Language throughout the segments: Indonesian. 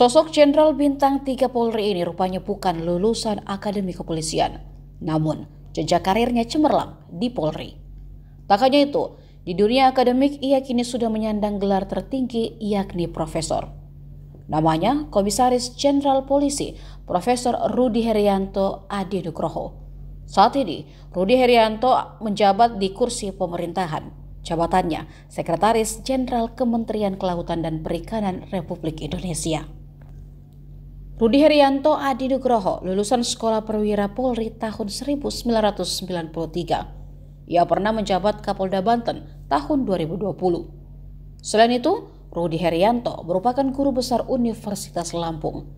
Sosok Jenderal Bintang 3 Polri ini rupanya bukan lulusan Akademi Kepolisian. Namun, jejak karirnya cemerlang di Polri. Tak hanya itu, di dunia akademik ia kini sudah menyandang gelar tertinggi yakni profesor. Namanya Komisaris Jenderal Polisi Profesor Rudi Herianto Adi Nugroho. Saat ini, Rudi Herianto menjabat di kursi pemerintahan. Jabatannya Sekretaris Jenderal Kementerian Kelautan dan Perikanan Republik Indonesia. Rudi Herianto Adi Nugroho, lulusan Sekolah Perwira Polri tahun 1993. Ia pernah menjabat Kapolda Banten tahun 2020. Selain itu, Rudi Herianto merupakan guru besar Universitas Lampung.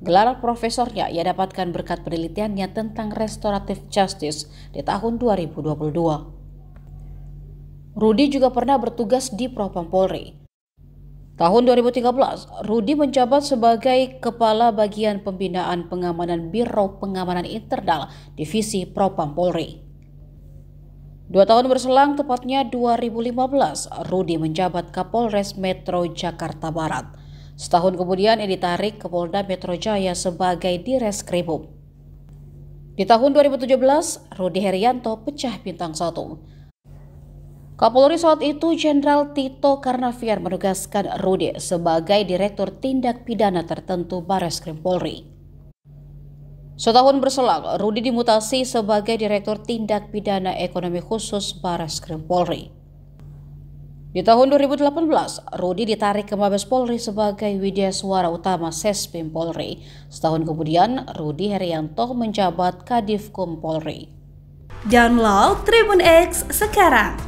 Gelar profesornya ia dapatkan berkat penelitiannya tentang restoratif justice di tahun 2022. Rudi juga pernah bertugas di Propam Polri. Tahun 2013, Rudi menjabat sebagai Kepala Bagian Pembinaan Pengamanan Biro Pengamanan Internal Divisi Propam Polri. Dua tahun berselang, tepatnya 2015, Rudi menjabat Kapolres Metro Jakarta Barat. Setahun kemudian, ia ditarik ke Polda Metro Jaya sebagai Direskrimum. Di tahun 2017, Rudi Herianto pecah bintang satu. Kapolri saat itu Jenderal Tito Karnavian menugaskan Rudi sebagai Direktur Tindak Pidana Tertentu Bareskrim Polri. Setahun berselang, Rudi dimutasi sebagai Direktur Tindak Pidana Ekonomi Khusus Bareskrim Polri. Di tahun 2018, Rudi ditarik ke Mabes Polri sebagai Widya Suara Utama Sespim Polri. Setahun kemudian, Rudi Herianto menjabat Kadifkum Polri. Download Tribun X sekarang